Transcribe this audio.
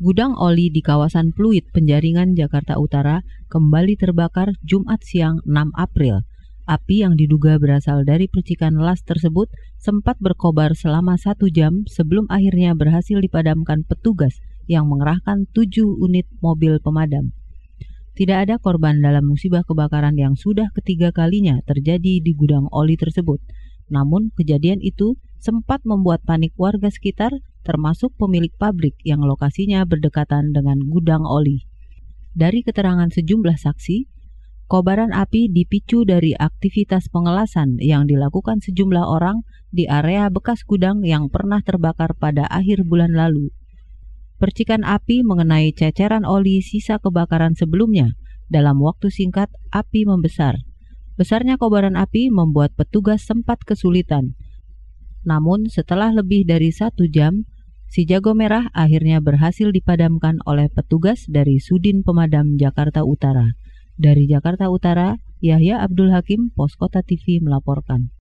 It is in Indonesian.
Gudang oli di kawasan Pluit, Penjaringan, Jakarta Utara kembali terbakar Jumat siang 6 April. Api yang diduga berasal dari percikan las tersebut sempat berkobar selama satu jam sebelum akhirnya berhasil dipadamkan petugas yang mengerahkan tujuh unit mobil pemadam. Tidak ada korban dalam musibah kebakaran yang sudah ketiga kalinya terjadi di gudang oli tersebut. Namun kejadian itu sempat membuat panik warga sekitar termasuk pemilik pabrik yang lokasinya berdekatan dengan gudang oli. Dari keterangan sejumlah saksi, kobaran api dipicu dari aktivitas pengelasan yang dilakukan sejumlah orang di area bekas gudang yang pernah terbakar pada akhir bulan lalu. Percikan api mengenai ceceran oli sisa kebakaran sebelumnya. Dalam waktu singkat, api membesar. Besarnya kobaran api membuat petugas sempat kesulitan namun setelah lebih dari satu jam, si jago merah akhirnya berhasil dipadamkan oleh petugas dari Sudin Pemadam Jakarta Utara. Dari Jakarta Utara, Yahya Abdul Hakim, Poskota TV melaporkan.